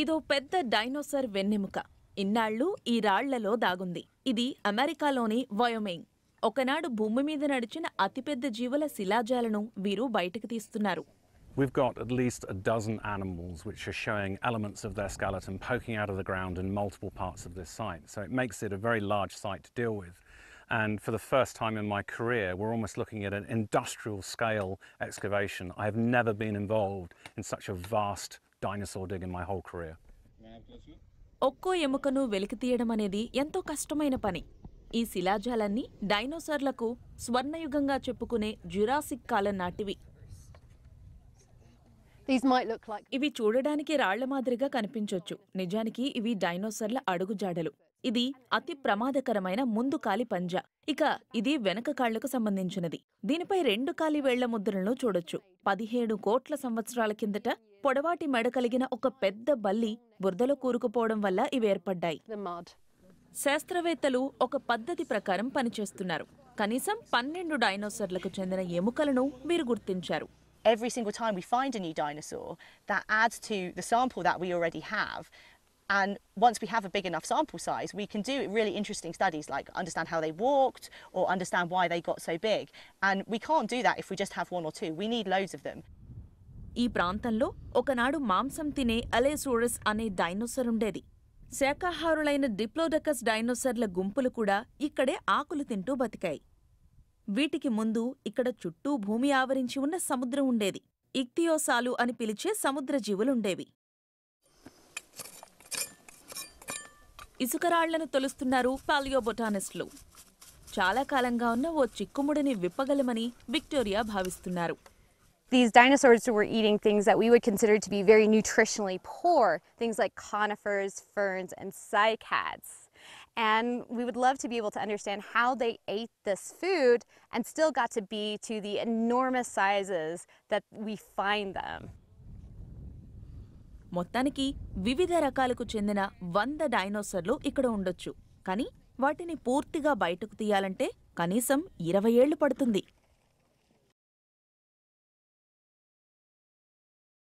ఇదో పెద్ద డైనోసర్ వెన్నెముక ఇన్నాళ్ళు ఈ రాళ్లలో దాగుంది ఇది అమెరికాలోని వయోమింగ్ ఒకనాడు భూమి మీద నడిచిన అతిపెద్ద జీవుల శిలాజాలను వీరు బయటకు తీస్తున్నారు We've got at least a dozen animals which are showing elements of their skeleton poking out of the ground in multiple parts of this site. So it makes it a very large site to deal with. And for the first time in my career, we're almost looking at an industrial scale excavation. I have never been involved in such a vast dinosaur in my whole career. ఒక్కో ఎముకను వెలికి తీయడం అనేది ఎంతో కష్టమైన పని ఈ శిలాజాలన్నీ డైనోసార్లకు స్వర్ణయుగంగా చెప్పుకునే Jurassic కాలం నాటివి ఇవి చూడడానికి రాళ్ల మాదిరిగా కనిపించవచ్చు నిజానికి ఇవి డైనోసార్ల అడుగుజాడలు ఇది అతి ప్రమాదకరమైన ముందు కాలి పంజా ఇక ఇది వెనక కాళ్లకు సంబంధించినది దీనిపై రెండు కాలి వేళ్ల ముద్రలను చూడొచ్చు పదిహేడు కోట్ల సంవత్సరాల కిందట పొడవాటి మెడ కలిగిన ఒక పెద్ద బల్లి బురదలో కూరుకుపోవడం వల్ల ఇవి ఏర్పడ్డాయి శాస్త్రవేత్తలు ఒక పద్ధతి ప్రకారం పనిచేస్తున్నారు కనీసం పన్నెండు డైనోసర్లకు చెందిన ఎముకలను మీరు గుర్తించారు Every single time we find a new dinosaur, that adds to the sample that we already have And once we have a big enough sample size, we can do really interesting studies like understand how they walked or understand why they got so big. And we can't do that if we just have one or two. We need loads of them. ఈ ప్రాంతంలో ఒకనాడు మాంసం తినే అలేసోరస్ అనే dinosaur ఉండేది శాఖాహారులైన డిప్లోడకస్ డైనోసర్ల గుంపులు కూడా ఇక్కడే ఆకులు తింటూ బతికాయి వీటికి ముందు ఇక్కడ చుట్టూ భూమి ఆవరించి ఉన్న సముద్రం ఉండేది ఇక్తియోసాలు అని పిలిచే సముద్ర జీవులుండేవి ఇసుకరాళ్లను తొలుస్తున్నారు పాలియోబొటానిస్టులు చాలా కాలంగా ఉన్న ఓ చిక్కుముడిని విప్పగలమని విక్టోరియా భావిస్తున్నారు These dinosaurs were eating things that we would consider to be very nutritionally poor, things like conifers, ferns, and cycads. And we would love to be able to understand how they ate this food and still got to be to the enormous sizes that we find them. మొత్తానికి వివిధ రకాలకు చెందిన వంద డైనోసర్లు ఇక్కడ ఉండొచ్చు కానీ వాటిని పూర్తిగా బయటకు తీయాలంటే కనీసం ఇరవై ఏళ్లు పడుతుంది